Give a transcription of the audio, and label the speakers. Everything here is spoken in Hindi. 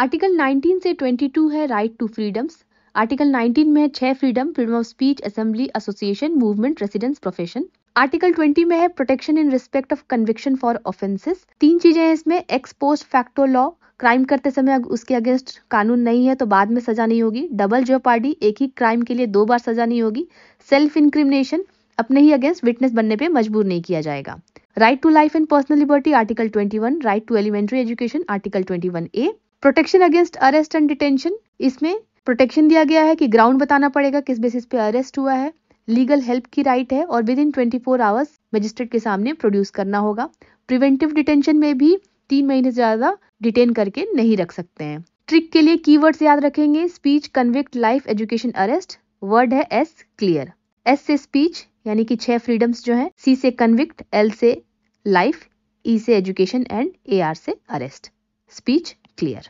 Speaker 1: आर्टिकल 19 से 22 है राइट टू फ्रीडम्स आर्टिकल 19 में है छह freedom freedom of speech assembly association movement residence profession article 20 में है protection in respect of conviction for offences तीन चीजें हैं इसमें ex post facto law crime करते समय उसके अगेंस्ट कानून नहीं है तो बाद में सजा नहीं होगी डबल जो पार्टी एक ही क्राइम के लिए दो बार सजा नहीं होगी सेल्फ इंक्रिमिनेशन अपने ही अगेंस्ट विटनेस बनने पे मजबूर नहीं किया जाएगा right to life and personal liberty article 21 right to elementary education article 21 A protection against arrest and detention इसमें प्रोटेक्शन दिया गया है कि ग्राउंड बताना पड़ेगा किस बेसिस पे अरेस्ट हुआ है लीगल हेल्प की राइट है और within twenty four hours magistrate के सामने प्रोड्यूस करना होगा प्रिवेंटिव डिटेंशन में भी तीन महीने से ज्यादा डिटेन करके नहीं रख सकते हैं ट्रिक के लिए की याद रखेंगे speech convict life education arrest word है एस क्लियर एस से स्पीच यानी कि छह फ्रीडम्स जो है सी से कन्विक्ट एल से लाइफ ई e से एजुकेशन एंड ए आर से अरेस्ट speech clear